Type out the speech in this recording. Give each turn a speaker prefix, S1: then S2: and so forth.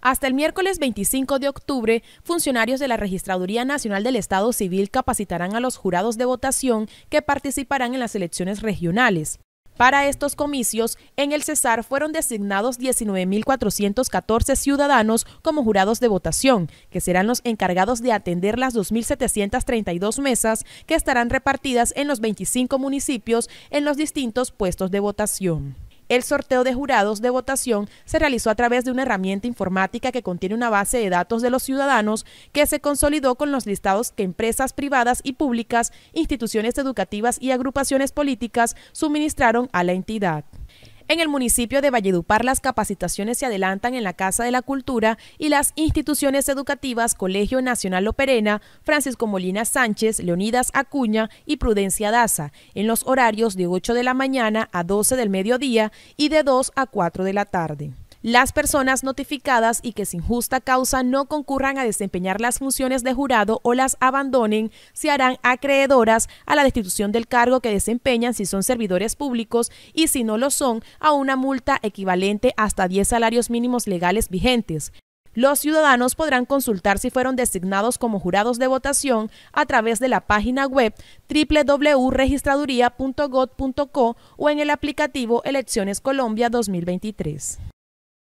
S1: Hasta el miércoles 25 de octubre, funcionarios de la Registraduría Nacional del Estado Civil capacitarán a los jurados de votación que participarán en las elecciones regionales. Para estos comicios, en el Cesar fueron designados 19.414 ciudadanos como jurados de votación, que serán los encargados de atender las 2.732 mesas que estarán repartidas en los 25 municipios en los distintos puestos de votación. El sorteo de jurados de votación se realizó a través de una herramienta informática que contiene una base de datos de los ciudadanos que se consolidó con los listados que empresas privadas y públicas, instituciones educativas y agrupaciones políticas suministraron a la entidad. En el municipio de Valledupar las capacitaciones se adelantan en la Casa de la Cultura y las instituciones educativas Colegio Nacional Operena, Francisco Molina Sánchez, Leonidas Acuña y Prudencia Daza, en los horarios de 8 de la mañana a 12 del mediodía y de 2 a 4 de la tarde las personas notificadas y que sin justa causa no concurran a desempeñar las funciones de jurado o las abandonen se harán acreedoras a la destitución del cargo que desempeñan si son servidores públicos y si no lo son a una multa equivalente hasta 10 salarios mínimos legales vigentes. Los ciudadanos podrán consultar si fueron designados como jurados de votación a través de la página web www.registraduría.gov.co o en el aplicativo Elecciones Colombia 2023.